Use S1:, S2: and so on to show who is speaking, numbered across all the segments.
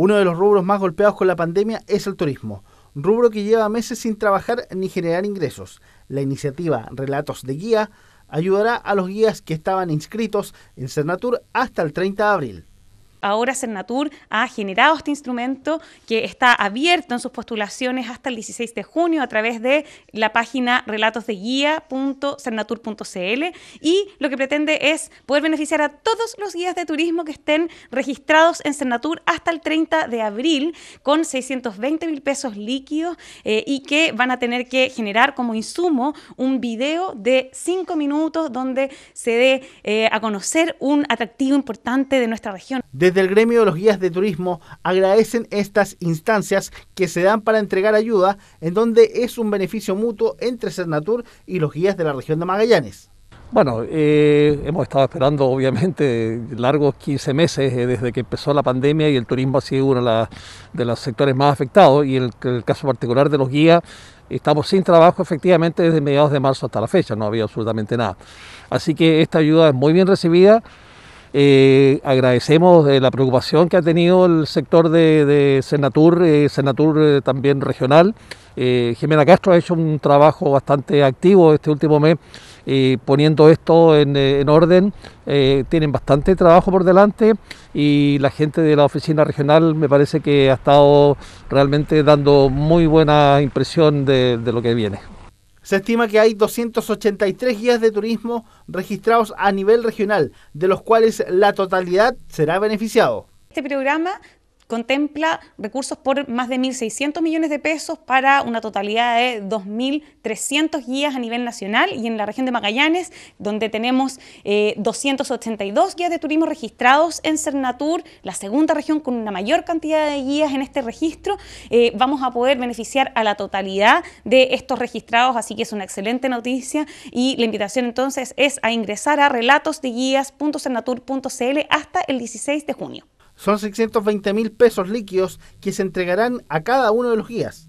S1: Uno de los rubros más golpeados con la pandemia es el turismo, rubro que lleva meses sin trabajar ni generar ingresos. La iniciativa Relatos de Guía ayudará a los guías que estaban inscritos en Cernatur hasta el 30 de abril
S2: ahora Cernatur ha generado este instrumento que está abierto en sus postulaciones hasta el 16 de junio a través de la página relatosdeguía.cernatur.cl y lo que pretende es poder beneficiar a todos los guías de turismo que estén registrados en Cernatur hasta el 30 de abril con 620 mil pesos líquidos eh, y que van a tener que generar como insumo un video de 5 minutos donde se dé eh, a conocer un atractivo importante de nuestra región.
S1: Desde el gremio de los guías de turismo agradecen estas instancias que se dan para entregar ayuda, en donde es un beneficio mutuo entre Cernatur y los guías de la región de Magallanes.
S3: Bueno, eh, hemos estado esperando obviamente largos 15 meses eh, desde que empezó la pandemia y el turismo ha sido uno de, los sectores más afectados y el, el caso particular de los guías estamos sin trabajo efectivamente desde mediados de marzo hasta la fecha, no había absolutamente nada. Así que esta ayuda es muy bien recibida eh, agradecemos eh, la preocupación que ha tenido el sector de, Senatur, eh, Senatur también regional. Jimena Castro ha hecho un trabajo bastante activo este último mes poniendo esto en, orden. tienen bastante trabajo por delante y la gente de la oficina regional me parece que ha estado realmente dando muy buena impresión de lo que viene.
S1: Se estima que hay 283 guías de turismo registrados a nivel regional, de los cuales la totalidad será beneficiado.
S2: Este programa contempla recursos por más de 1.600 millones de pesos para una totalidad de 2.300 guías a nivel nacional y en la región de Magallanes, donde tenemos eh, 282 guías de turismo registrados en Cernatur, la segunda región con una mayor cantidad de guías en este registro, eh, vamos a poder beneficiar a la totalidad de estos registrados, así que es una excelente noticia y la invitación entonces es a ingresar a relatosdeguías.cernatur.cl hasta el 16 de junio.
S1: Son 620 mil pesos líquidos que se entregarán a cada uno de los guías.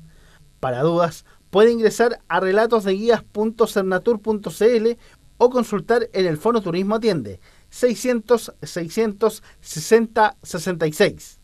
S1: Para dudas, puede ingresar a relatosdeguías.cernatur.cl o consultar en el Fono Turismo Atiende 600 660 66.